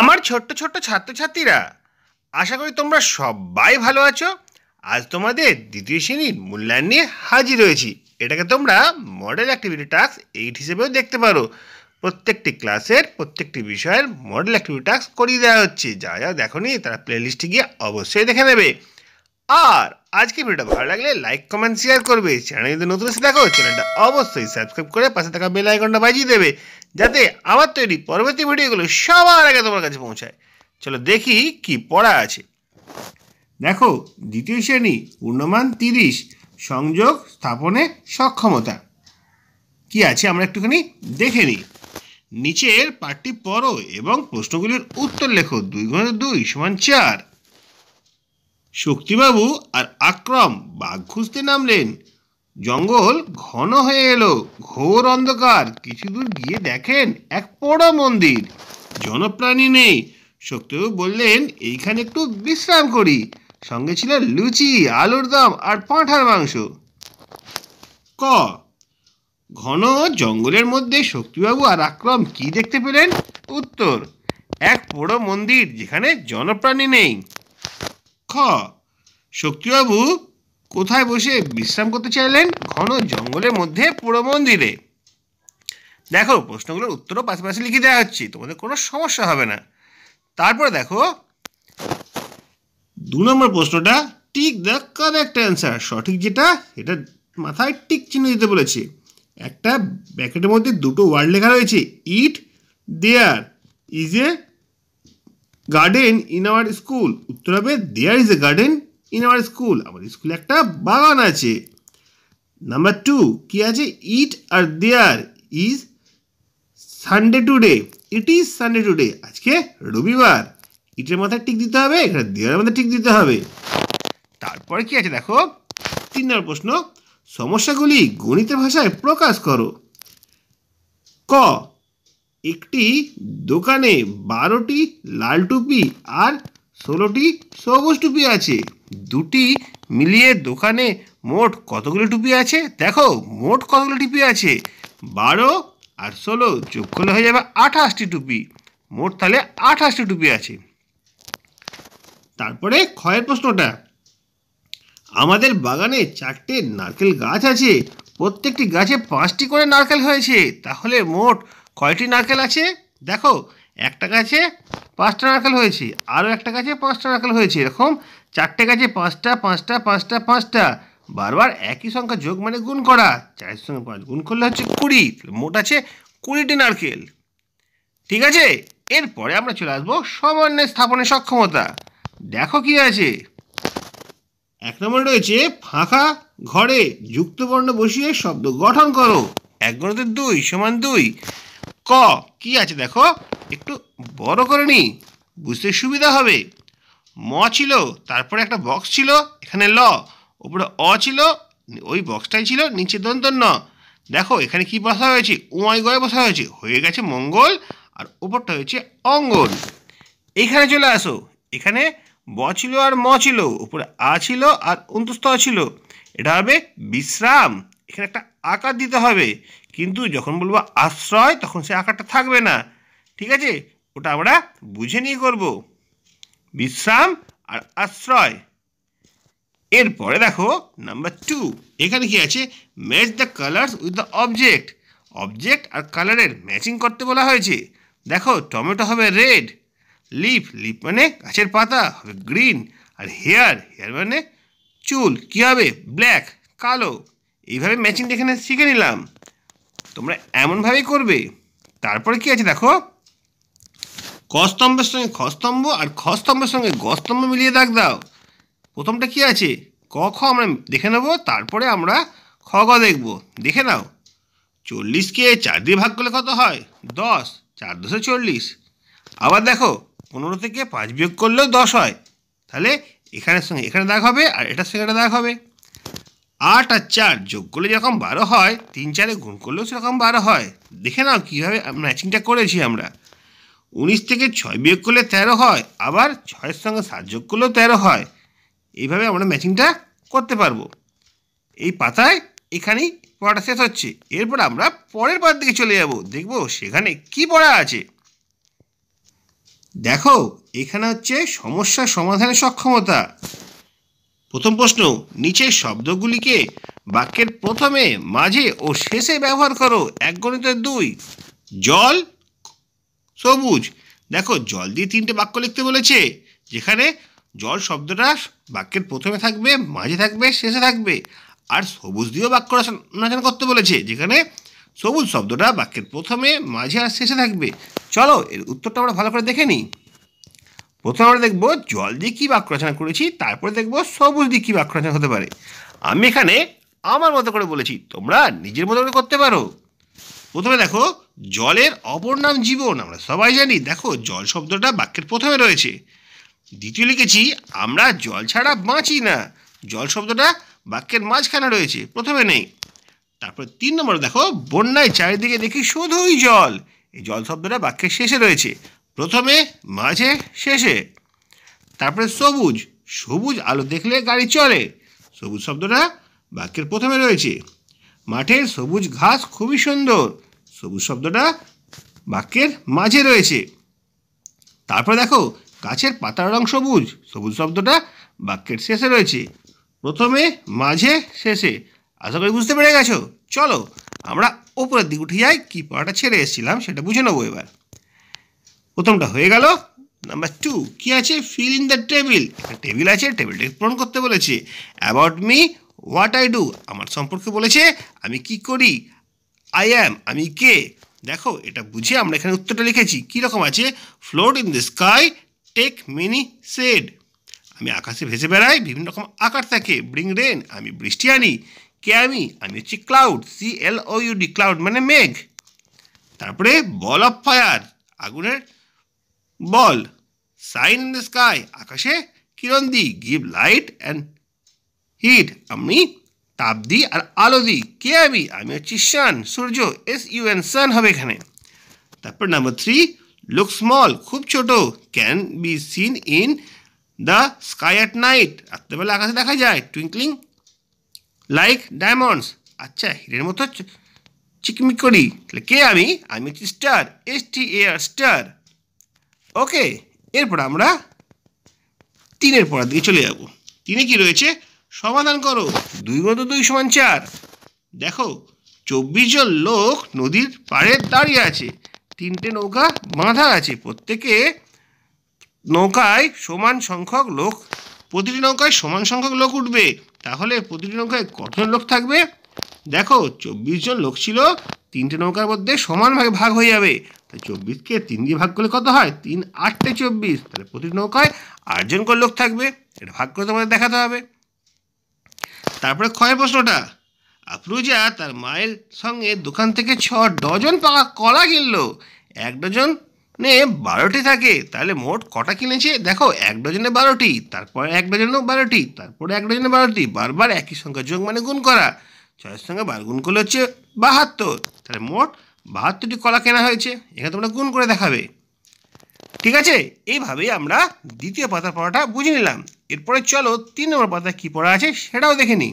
আমার ছোট্ট ছোট্ট ছাত্রছাত্রীরা আশা করি তোমরা সবাই ভালো আছো আজ তোমাদের দ্বিতীয় শ্রেণীর মূল্যায়ন নিয়ে হাজির হয়েছি এটাকে তোমরা মডেল অ্যাক্টিভিটি টাস্ক এইট হিসেবেও দেখতে পারো প্রত্যেকটি ক্লাসের প্রত্যেকটি বিষয়ের মডেল অ্যাক্টিভিটি টাস্ক করিয়ে দেওয়া হচ্ছে যা যা দেখো নি তারা প্লেলিস্টে গিয়ে অবশ্যই দেখে নেবে আর আজকে ভিডিওটা ভালো লাগলে লাইক কমেন্ট শেয়ার করবে চ্যানেল যদি নতুন এসে দেখো চ্যানেলটা অবশ্যই সাবস্ক্রাইব করে পাশে থাকা বেল আইকনটা বাজিয়ে দেবে যাতে আমার তৈরি পরবর্তী ভিডিওগুলো সবার আগে তোমার কাছে পৌঁছায় চলো দেখি কি পড়া আছে দেখো দ্বিতীয় শ্রেণী পূর্ণমান তিরিশ সংযোগ স্থাপনে সক্ষমতা কি আছে আমরা একটুখানি দেখে নিই নিচের পাঠটি পড়ো এবং প্রশ্নগুলির উত্তর লেখো দুই গুণ দুই সমান চার শক্তিবাবু আর আক্রম বাঘ খুঁজতে নামলেন জঙ্গল ঘন হয়ে এলো ঘোর অন্ধকার কিছু দূর গিয়ে দেখেন এক পোড়া মন্দির জনপ্রাণী নেই শক্তিবাবু বললেন এইখানে একটু বিশ্রাম করি সঙ্গে ছিল লুচি আলুর দম আর পাঁঠার মাংস ক ঘন জঙ্গলের মধ্যে শক্তিবাবু আর আক্রম কি দেখতে পেলেন উত্তর এক পোড়ো মন্দির যেখানে জনপ্রাণী নেই খ শক্তিবাবু কোথায় বসে বিশ্রাম করতে চাইলেন ঘন জঙ্গলের মধ্যে পুরো মন্দিরে দেখো প্রশ্নগুলোর উত্তরও পাশাপাশি লিখে দেওয়া হচ্ছে তোমাদের কোনো সমস্যা হবে না তারপরে দেখো দু নম্বর প্রশ্নটা টিক দ্য কারেক্ট অ্যান্সার সঠিক যেটা এটা মাথায় টিক চিহ্ন দিতে বলেছে একটা ব্যাকেটের মধ্যে দুটো ওয়ার্ড লেখা রয়েছে it there is a garden in our school উত্তর হবে there is a garden in our school আমার স্কুলে একটা বাগান আছে নাম্বার টু কী আছে ইট আর there is Sunday today it is Sunday today আজকে রবিবার ইটের মাথায় টিক দিতে হবে এখানে দেয়ারের মাথায় টিক দিতে হবে তারপরে কী আছে দেখো তিন নম্বর প্রশ্ন সমস্যাগুলি গণিতের ভাষায় প্রকাশ করো ক একটি দোকানে বারোটি লাল টুপি আর ষোলোটি সবুজ টুপি আছে দুটি মিলিয়ে দোকানে মোট কতগুলি টুপি আছে দেখো মোট কতগুলি টুপি আছে বারো আর ষোলো যোগ করলে হয়ে যাবে আঠাশটি টুপি মোট তাহলে আঠাশটি টুপি আছে তারপরে ক্ষয়ের প্রশ্নটা আমাদের বাগানে চারটে নারকেল গাছ আছে প্রত্যেকটি গাছে পাঁচটি করে নারকেল হয়েছে তাহলে মোট কয়টি নারকেল আছে দেখো একটা গাছে পাঁচটা নারকেল হয়েছে আরও একটা গাছে পাঁচটা নারকেল হয়েছে এরকম চারটে গাছে পাঁচটা পাঁচটা পাঁচটা পাঁচটা বারবার একই সংখ্যা যোগ মানে গুণ করা চারের সঙ্গে পাঁচ গুণ করলে হচ্ছে কুড়ি মোট আছে কুড়িটি নারকেল ঠিক আছে এরপরে আমরা চলে আসবো সমন্বয় স্থাপনের সক্ষমতা দেখো কি আছে এক নম্বরে রয়েছে ফাঁকা ঘরে যুক্তবর্ণ বসিয়ে শব্দ গঠন করো এক গণতে দুই সমান দুই ক কি আছে দেখো একটু বড় করে নি বুঝতে সুবিধা হবে ম ছিল তারপরে একটা বক্স ছিল এখানে ল ওপরে অ ছিল ওই বক্সটাই ছিল নিচে দন্ত ন দেখো এখানে কি বসা হয়েছে উঁয় গয়ে বসা হয়েছে হয়ে গেছে মঙ্গল আর ওপরটা হয়েছে অঙ্গন এখানে চলে আসো এখানে ব ছিল আর ম ছিল উপরে আ ছিল আর অন্তস্থ ছিল এটা হবে বিশ্রাম এখানে একটা আকার দিতে হবে কিন্তু যখন বলবো আশ্রয় তখন সে আকারটা থাকবে না ঠিক আছে ওটা আমরা বুঝে নিয়ে করব বিশ্রাম আর আশ্রয় এরপরে দেখো নাম্বার টু এখানে কি আছে match the colours with the object object আর কালারের ম্যাচিং করতে বলা হয়েছে দেখো টমেটো হবে রেড লিফ লিফ মানে গাছের পাতা হবে গ্রিন আর হেয়ার হেয়ার মানে চুল কী হবে ব্ল্যাক কালো এইভাবে ম্যাচিং দেখে শিখে নিলাম তোমরা এমনভাবেই করবে তারপরে কি আছে দেখো কস্তম্ভের সঙ্গে খস্তম্ভ আর খস্তম্ভের সঙ্গে গস্তম্ভ মিলিয়ে দাগ দাও প্রথমটা কি আছে ক খ আমরা দেখে নেবো তারপরে আমরা খ গ দেখব দেখে নাও চল্লিশকে চার দিয়ে ভাগ করলে কত হয় দশ চার দশে চল্লিশ আবার দেখো পনেরো থেকে পাঁচ বিয়োগ করলেও দশ হয় তাহলে এখানের সঙ্গে এখানে দাগ হবে আর এটার সঙ্গে এটা দাগ হবে আট আর চার যোগ করলে যেরকম বারো হয় তিন চারে গুণ করলেও সেরকম বারো হয় দেখে নাও কীভাবে ম্যাচিংটা করেছি আমরা উনিশ থেকে ছয় বিয়োগ করলে তেরো হয় আবার ছয়ের সঙ্গে সাত যোগ করলেও তেরো হয় এইভাবে আমরা ম্যাচিংটা করতে পারবো এই পাতায় এখানেই পড়াটা শেষ হচ্ছে এরপর আমরা পরের পাতার দিকে চলে যাব দেখব সেখানে কি পড়া আছে দেখো এখানে হচ্ছে সমস্যা সমাধানের সক্ষমতা প্রথম প্রশ্ন নিচের শব্দগুলিকে বাক্যের প্রথমে মাঝে ও শেষে ব্যবহার করো এক গণিতের দুই জল সবুজ দেখো জল দিয়ে তিনটে বাক্য লিখতে বলেছে যেখানে জল শব্দটা বাক্যের প্রথমে থাকবে মাঝে থাকবে শেষে থাকবে আর সবুজ দিয়েও বাক্য রচনা করতে বলেছে যেখানে সবুজ শব্দটা বাক্যের প্রথমে মাঝে আর শেষে থাকবে চলো এর উত্তরটা আমরা ভালো করে দেখে নিই প্রথমে আমরা দেখব জল দিয়ে কী বাক্য রচনা করেছি তারপরে দেখব সবুজ দিয়ে কী বাক্য রচনা হতে পারে আমি এখানে আমার মতো করে বলেছি তোমরা নিজের মতো করে করতে পারো প্রথমে দেখো জলের অপর নাম জীবন আমরা সবাই জানি দেখো জল শব্দটা বাক্যের প্রথমে রয়েছে দ্বিতীয় লিখেছি আমরা জল ছাড়া বাঁচি না জল শব্দটা বাক্যের মাঝখানে রয়েছে প্রথমে নেই তারপরে তিন নম্বর দেখো বন্যায় চারিদিকে দেখি শুধুই জল এই জল শব্দটা বাক্যের শেষে রয়েছে প্রথমে মাঝে শেষে তারপরে সবুজ সবুজ আলো দেখলে গাড়ি চলে সবুজ শব্দটা বাক্যের প্রথমে রয়েছে মাঠের সবুজ ঘাস খুবই সুন্দর সবুজ শব্দটা বাক্যের মাঝে রয়েছে তারপর দেখো গাছের পাতার রং সবুজ সবুজ শব্দটা বাক্যের শেষে রয়েছে প্রথমে মাঝে শেষে আশা করি বুঝতে পেরে গেছো চলো আমরা ওপরের দিকে উঠে যাই কী পড়াটা ছেড়ে এসেছিলাম সেটা বুঝে নেবো এবার প্রথমটা হয়ে গেল নাম্বার টু কী আছে fill in the table table আছে টেবিলটাকে পূরণ করতে বলেছে about me what I do আমার সম্পর্কে বলেছে আমি কি করি আই অ্যাম আমি কে দেখো এটা বুঝে আমরা এখানে উত্তরটা লিখেছি কীরকম আছে float in the sky take mini said আমি আকাশে ভেসে বেড়াই বিভিন্ন রকম আকার থাকে ব্রিং রেন আমি বৃষ্টি আনি কে আমি আমি হচ্ছি cloud C L O U D cloud মানে মেঘ তারপরে বল অফ ফায়ার আগুনের সাইন ইন দ্য স্কাই আকাশে কিরণ the give light and heat আমি তাপ দিই আর আলো দিই কে আমি আমি হচ্ছি সান সূর্য এস ইউ এন সান হবে এখানে তারপর নাম্বার থ্রি লুক স্মল খুব ছোট can be seen in the sky at night রাত্রেবেলা আকাশে দেখা যায় টুইঙ্কলিং লাইক ডায়মন্ডস আচ্ছা হিরের মতো চিকমিক করি তাহলে কে আমি আমি হচ্ছি star S T A R star okay এরপর আমরা তিনের পড়ার দিকে চলে যাব তিনে কি রয়েছে সমাধান করো দুই গত দুই সমান চার দেখো চব্বিশ জন লোক নদীর পাড়ে দাঁড়িয়ে আছে তিনটে নৌকা বাঁধা আছে প্রত্যেকে নৌকায় সমান সংখ্যক লোক প্রতিটি নৌকায় সমান সংখ্যক লোক উঠবে তাহলে প্রতিটি নৌকায় কঠোর লোক থাকবে দেখো চব্বিশ জন লোক ছিল তিনটে নৌকার মধ্যে সমানভাবে ভাগ হয়ে যাবে তাই চব্বিশকে তিন দিয়ে ভাগ করলে কত হয় তিন আটটে চব্বিশ তাহলে প্রতি নৌকায় আটজন করে লোক থাকবে এটা ভাগ করে তোমাদের দেখাতে হবে তারপরে ক্ষয় প্রশ্নটা আফরুজা তার মায়ের সঙ্গে দোকান থেকে ছ ডজন পাকা কলা কিনলো এক ডজন নে বারোটি থাকে তাহলে মোট কটা কিনেছে দেখো এক ডজনে বারোটি তারপরে এক ডজনেও বারোটি তারপরে এক ডজনে বারোটি বারবার একই সংখ্যা যোগ মানে গুণ করা ছয়ের সঙ্গে বার গুণ করলে হচ্ছে বাহাত্তর তাহলে মোট বাহাত্তরটি কলা কেনা হয়েছে এখানে তোমরা গুণ করে দেখাবে ঠিক আছে এইভাবেই আমরা দ্বিতীয় পাতার পড়াটা বুঝে নিলাম এরপরে চলো তিন নম্বর পাতা কী পড়া আছে সেটাও দেখে নিই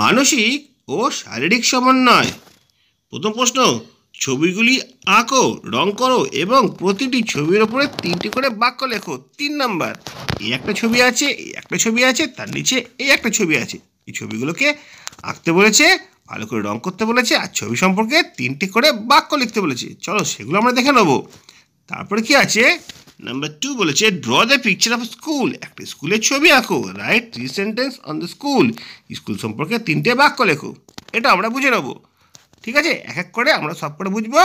মানসিক ও শারীরিক সমন্বয় প্রথম প্রশ্ন ছবিগুলি আঁকো রং করো এবং প্রতিটি ছবির ওপরে তিনটি করে বাক্য লেখো তিন নাম্বার এই একটা ছবি আছে এই একটা ছবি আছে তার নিচে এই একটা ছবি আছে এই ছবিগুলোকে আঁকতে বলেছে ভালো করে রং করতে বলেছে আর ছবি সম্পর্কে তিনটি করে বাক্য লিখতে বলেছে চলো সেগুলো আমরা দেখে নেবো তারপরে কি আছে নাম্বার টু বলেছে draw the picture of school একটা স্কুলের ছবি আঁকো write three sentence on the school school সম্পর্কে তিনটে বাক্য লেখো এটা আমরা বুঝে নেবো ঠিক আছে এক এক করে আমরা সব করে বুঝবো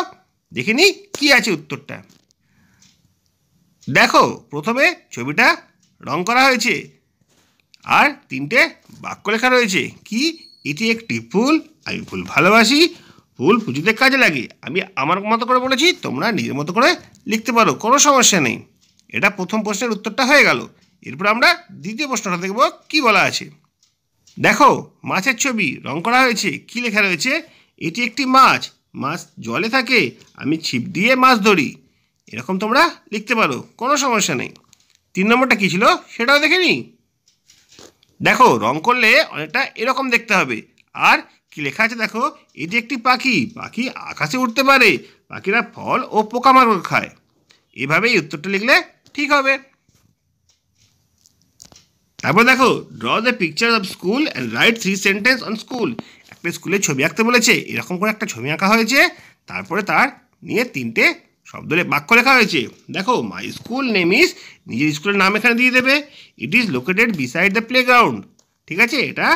দেখে নিই কী আছে উত্তরটা দেখো প্রথমে ছবিটা রং করা হয়েছে আর তিনটে বাক্য লেখা রয়েছে কি এটি একটি ফুল আমি ফুল ভালোবাসি ফুল পুজোতে কাজে লাগে আমি আমার মতো করে বলেছি তোমরা নিজের মতো করে লিখতে পারো কোনো সমস্যা নেই এটা প্রথম প্রশ্নের উত্তরটা হয়ে গেল এরপর আমরা দ্বিতীয় প্রশ্নটা দেখব কি বলা আছে দেখো মাছের ছবি রং করা হয়েছে কি লেখা রয়েছে এটি একটি মাছ মাছ জলে থাকে আমি ছিপ দিয়ে মাছ ধরি এরকম তোমরা লিখতে পারো কোনো সমস্যা নেই তিন নম্বরটা কী ছিল সেটাও দেখে নিই দেখো রং করলে অনেকটা এরকম দেখতে হবে আর কি লেখা আছে দেখো এটি একটি পাখি পাখি আকাশে উঠতে পারে পাখিরা ফল ও পোকামাকড় খায় এভাবেই উত্তরটা লিখলে ঠিক হবে তারপর দেখো draw the picture of school and write three sentence on school একটা স্কুলে ছবি আঁকতে বলেছে এরকম করে একটা ছবি আঁকা হয়েছে তারপরে তার নিয়ে তিনটে শব্দ বাক্য লেখা হয়েছে দেখো মাই স্কুল নেম ইস নিজের স্কুলের নাম এখানে দিয়ে দেবে it is located beside the playground ঠিক আছে এটা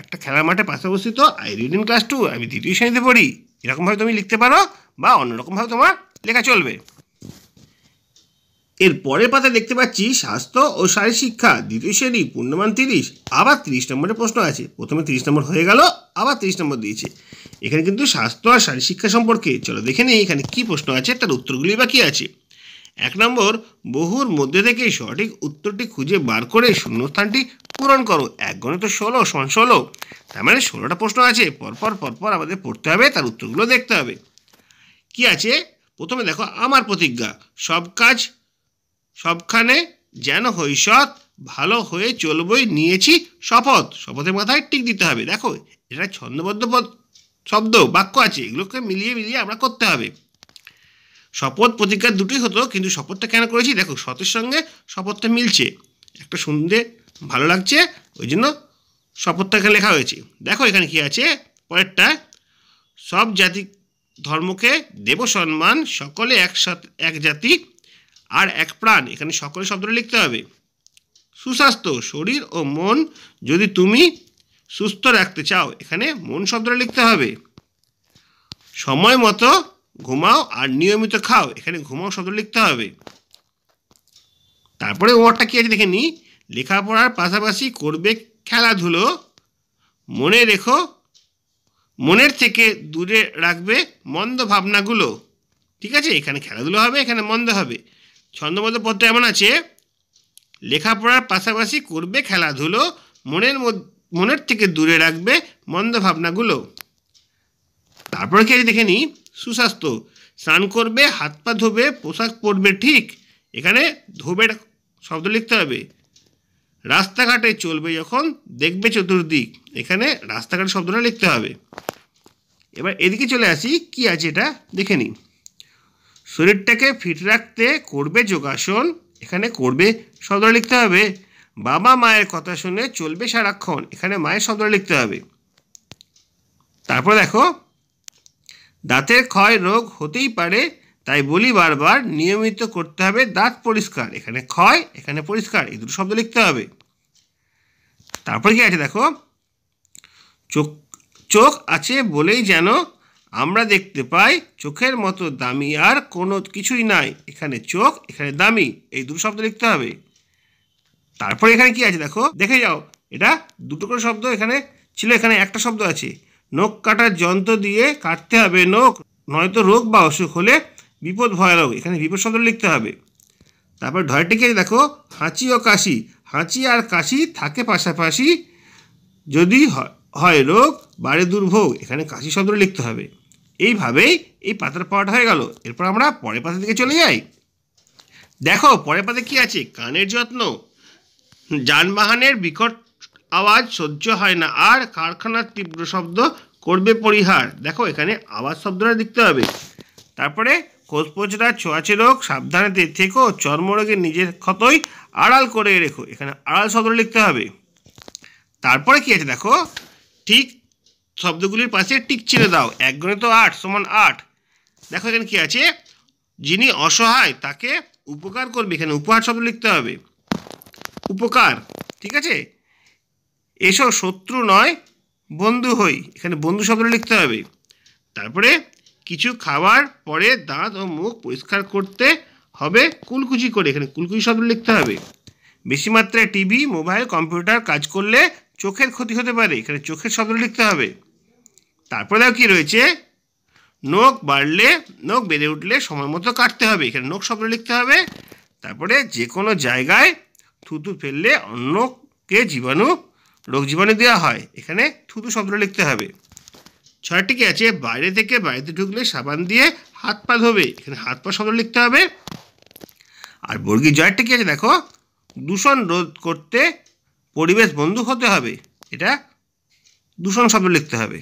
একটা খেলার মাঠে পাশে অবস্থিত I read in class two আমি দ্বিতীয় শ্রেণীতে পড়ি এরকমভাবে তুমি লিখতে পারো বা অন্যরকমভাবে তোমার লেখা চলবে এর পরের পাতা দেখতে পাচ্ছি স্বাস্থ্য ও শারীর শিক্ষা দ্বিতীয় শ্রেণী পূর্ণমান তিরিশ আবার তিরিশ নম্বরের প্রশ্ন আছে প্রথমে তিরিশ নম্বর হয়ে গেল আবার তিরিশ নম্বর দিয়েছে এখানে কিন্তু স্বাস্থ্য আর শারীর শিক্ষা সম্পর্কে চলো দেখে নিই এখানে কি প্রশ্ন আছে তার উত্তরগুলি বা কী আছে এক নম্বর বহুর মধ্যে থেকে সঠিক উত্তরটি খুঁজে বার করে শূন্যস্থানটি পূরণ করো এক তো ষোলো সমান ষোলো তার মানে ষোলোটা প্রশ্ন আছে পরপর পরপর আমাদের পড়তে হবে তার উত্তরগুলো দেখতে হবে কি আছে প্রথমে দেখো আমার প্রতিজ্ঞা সব কাজ সবখানে যেন হৈসৎ ভালো হয়ে চলবই নিয়েছি শপথ শপথের মাথায় টিক দিতে হবে দেখো এটা ছন্দবদ্ধ শব্দ বাক্য আছে এগুলোকে মিলিয়ে মিলিয়ে আমরা করতে হবে শপথ প্রতিজ্ঞা দুটোই হতো কিন্তু শপথটা কেন করেছি দেখো সতের সঙ্গে শপথটা মিলছে একটা শুনতে ভালো লাগছে ওই জন্য শপথটাকে লেখা হয়েছে দেখো এখানে কি আছে পরেরটা সব জাতি ধর্মকে দেব সম্মান সকলে একসাথে এক জাতি আর এক প্রাণ এখানে সকলে শব্দটা লিখতে হবে সুস্বাস্থ্য শরীর ও মন যদি তুমি সুস্থ রাখতে চাও এখানে মন শব্দটা লিখতে হবে সময় মতো ঘুমাও আর নিয়মিত খাও এখানে ঘুমাও শব্দ লিখতে হবে তারপরে ওয়ার্ডটা কী আছে দেখে নি লেখাপড়ার পাশাপাশি করবে খেলাধুলো মনে রেখো মনের থেকে দূরে রাখবে মন্দ ভাবনাগুলো ঠিক আছে এখানে খেলাধুলো হবে এখানে মন্দ হবে ছন্দমত পত্র এমন আছে লেখাপড়ার পাশাপাশি করবে খেলাধুলো মনের মধ্যে মনের থেকে দূরে রাখবে মন্দ ভাবনাগুলো তারপরে খেয়ে দেখে নিই সুস্বাস্থ্য স্নান করবে হাত পা ধোবে পোশাক পরবে ঠিক এখানে ধোবে শব্দ লিখতে হবে রাস্তাঘাটে চলবে যখন দেখবে চতুর্দিক এখানে রাস্তাঘাট শব্দটা লিখতে হবে এবার এদিকে চলে আসি কি আছে এটা দেখে নিই শরীরটাকে ফিট রাখতে করবে যোগাসন এখানে করবে শব্দটা লিখতে হবে বাবা মায়ের কথা শুনে চলবে সারাক্ষণ এখানে মায়ের শব্দটা লিখতে হবে তারপর দেখো দাঁতের ক্ষয় রোগ হতেই পারে তাই বলি বারবার নিয়মিত করতে হবে দাঁত পরিষ্কার এখানে ক্ষয় এখানে পরিষ্কার এই দুটো শব্দ লিখতে হবে তারপর কি আছে দেখো চোখ চোখ আছে বলেই যেন আমরা দেখতে পাই চোখের মতো দামি আর কোনো কিছুই নাই এখানে চোখ এখানে দামি এই দুটো শব্দ লিখতে হবে তারপরে এখানে কি আছে দেখো দেখে যাও এটা দুটো করে শব্দ এখানে ছিল এখানে একটা শব্দ আছে নখ কাটার যন্ত্র দিয়ে কাটতে হবে নখ নয়তো রোগ বা অসুখ হলে বিপদ ভয়ানক এখানে বিপদ শব্দ লিখতে হবে তারপর ঢয়টিকে দেখো হাঁচি ও কাশি হাঁচি আর কাশি থাকে পাশাপাশি যদি হয় রোগ বাড়ে দুর্ভোগ এখানে কাশি শব্দ লিখতে হবে এইভাবেই এই পাতার পাওয়াটা হয়ে গেল এরপর আমরা পরের পাতা দিকে চলে যাই দেখো পরের পাতে কি আছে কানের যত্ন যানবাহনের বিকট আওয়াজ সহ্য হয় না আর কারখানার তীব্র শব্দ করবে পরিহার দেখো এখানে আওয়াজ শব্দটা দেখতে হবে তারপরে খোঁজপোচরা ছোঁয়াচে রোগ সাবধানে থেকো চর্মরোগে নিজের ক্ষতই আড়াল করে রেখো এখানে আড়াল শব্দ লিখতে হবে তারপরে কী আছে দেখো ঠিক শব্দগুলির পাশে টিক ছেড়ে দাও এক গুণে তো আট সমান আট দেখো এখানে কী আছে যিনি অসহায় তাকে উপকার করবে এখানে উপহার শব্দ লিখতে হবে উপকার ঠিক আছে এসো শত্রু নয় বন্ধু হই এখানে বন্ধু শব্দ লিখতে হবে তারপরে কিছু খাবার পরে দাঁত ও মুখ পরিষ্কার করতে হবে কুলকুচি করে এখানে কুলকুচি শব্দ লিখতে হবে বেশি মাত্রায় টিভি মোবাইল কম্পিউটার কাজ করলে চোখের ক্ষতি হতে পারে এখানে চোখের শব্দ লিখতে হবে তারপরে দেখো কী রয়েছে নখ বাড়লে নখ বেড়ে উঠলে সময় মতো কাটতে হবে এখানে নখ শব্দ লিখতে হবে তারপরে যে কোনো জায়গায় থুতু ফেললে অন্যকে জীবাণু রোগ জীবাণু দেওয়া হয় এখানে থুতু শব্দ লিখতে হবে ছয়টি কি আছে বাইরে থেকে বাড়িতে ঢুকলে সাবান দিয়ে হাত পা ধোবে এখানে হাত পা শব্দ লিখতে হবে আর বর্গী জয়টা কি আছে দেখো দূষণ রোধ করতে পরিবেশ বন্ধু হতে হবে এটা দূষণ শব্দ লিখতে হবে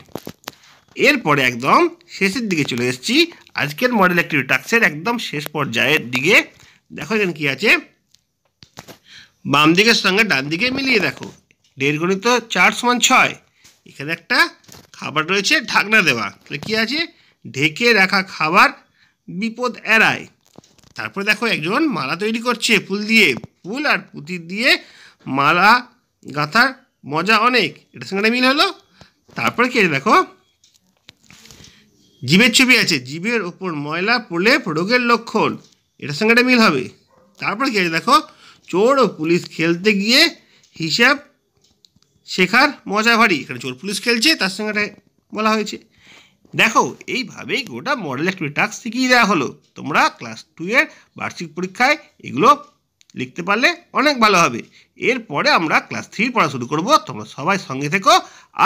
এরপরে একদম শেষের দিকে চলে এসেছি আজকের মডেল অ্যাক্টিভিটি টাক্সের একদম শেষ পর্যায়ের দিকে দেখো এখানে কী আছে বাম দিকের সঙ্গে ডান দিকে মিলিয়ে দেখো দেড় গুণিত চার সমান ছয় এখানে একটা খাবার রয়েছে ঢাকনা দেওয়া তাহলে কী আছে ঢেকে রাখা খাবার বিপদ এড়ায় তারপরে দেখো একজন মালা তৈরি করছে ফুল দিয়ে ফুল আর পুঁতি দিয়ে মালা গাঁথার মজা অনেক এটার সঙ্গে মিল হলো তারপরে কি দেখো জীবের ছবি আছে জীবের ওপর ময়লা পড়লে রোগের লক্ষণ এটার সঙ্গে একটা মিল হবে তারপরে কি আছে দেখো চোর ও পুলিশ খেলতে গিয়ে হিসাব শেখার মজা ভারী এখানে চোর পুলিশ খেলছে তার সঙ্গে বলা হয়েছে দেখো এইভাবেই গোটা মডেল একটু টাস্ক শিখিয়ে দেওয়া হলো তোমরা ক্লাস টুয়ের বার্ষিক পরীক্ষায় এগুলো লিখতে পারলে অনেক ভালো হবে এরপরে আমরা ক্লাস থ্রি পড়া শুরু করবো তোমরা সবাই সঙ্গে থেকো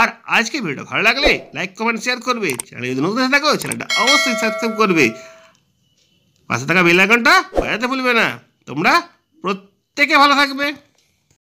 আর আজকে ভিডিওটা ভালো লাগলে লাইক কমেন্ট শেয়ার করবে চ্যানেল যদি নতুন থাকো চ্যানেলটা অবশ্যই সাবস্ক্রাইব করবে পাশে থাকা বেল আইকনটা বাজাতে ভুলবে না তোমরা প্রত্যেক টিকে ভালো থাকবে